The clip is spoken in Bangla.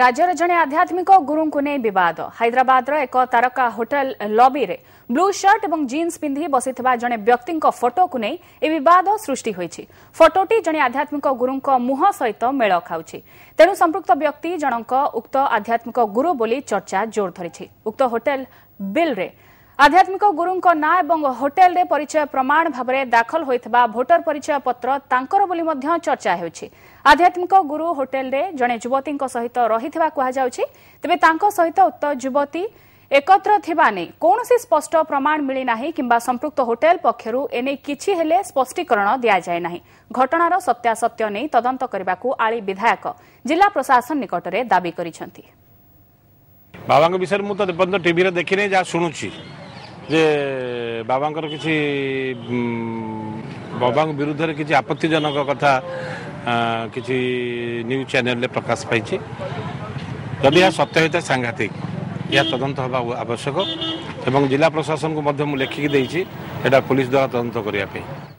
ରାଜ୍ୟର ଜଣେ ଆଧ୍ୟାତ୍ମିକ ଗୁରୁଙ୍କୁ ନେଇ ବିବାଦ ହାଇଦ୍ରାବାଦର ଏକ ତାରକା ହୋଟେଲ ଲବିରେ ବ୍ଲୁ ସର୍ଟ ଏବଂ ଜିନ୍ସ ପିନ୍ଧି ବସିଥିବା ଜଣେ ବ୍ୟକ୍ତିଙ୍କ ଫଟୋକୁ ନେଇ ଏହି ବିବାଦ ସୃଷ୍ଟି ହୋଇଛି ଫଟୋଟି ଜଣେ ଆଧ୍ୟାତ୍ମିକ ଗୁରୁଙ୍କ ମୁହଁ ସହିତ ମେଳ ଖାଉଛି ତେଣୁ ସମ୍ପୃକ୍ତ ବ୍ୟକ୍ତି ଜଣଙ୍କ ଉକ୍ତ ଆଧ୍ୟାତ୍ମିକ ଗୁରୁ ବୋଲି ଚର୍ଚ୍ଚା ଜୋର ଧରିଛି ଉକ୍ତ ହୋଟେଲ ବିଲ୍ରେ আধ্যাত্মিক গুরুঙ্ না এবং হোটেল পরিচয় প্রমাণ ভাবে দাখল হয়ে ভোটর পরিচয় পত্র তাঁর বলে চর্চা হচ্ছে আধ্যাত্মিক গুরু হোটেল জনে যুবতী সহ রহিথিবা কুহযাচ্ছে তবে তাঁর সহিত উক্ত যুবতী একত্র নেই কৌশি স্পষ্ট প্রমাণ মিলি না কিংবা সম্পৃক্ত হোটেল পক্ষ এনে কিছু হলে স্পষ্টীকরণ দিয়া যায় না ঘটনার সত্যাসত্য নেই তদন্ত করা আলি বিধায়ক জেলা প্রশাসন নিকটরে দাবি করেছেন বাবাঙ্ বিষয়ে মু তো পর্যন্ত টিভিরে দেখিনি যা শুণুছি ଯେ ବାବାଙ୍କର କିଛି ବାବାଙ୍କ ବିରୁଦ୍ଧରେ କିଛି ଆପତ୍ତିଜନକ କଥା କିଛି ନ୍ୟୁଜ୍ ଚ୍ୟାନେଲରେ ପ୍ରକାଶ ପାଇଛି ଯଦି ଏହା ସତ୍ୟ ହୋଇଥାଏ ସାଂଘାତିକ ଏହା ତଦନ୍ତ ହେବା ଆବଶ୍ୟକ ଏବଂ ଜିଲ୍ଲା ପ୍ରଶାସନକୁ ମଧ୍ୟ ମୁଁ ଲେଖିକି ଦେଇଛି ଏଇଟା ପୋଲିସ ଦ୍ୱାରା ତଦନ୍ତ କରିବା ପାଇଁ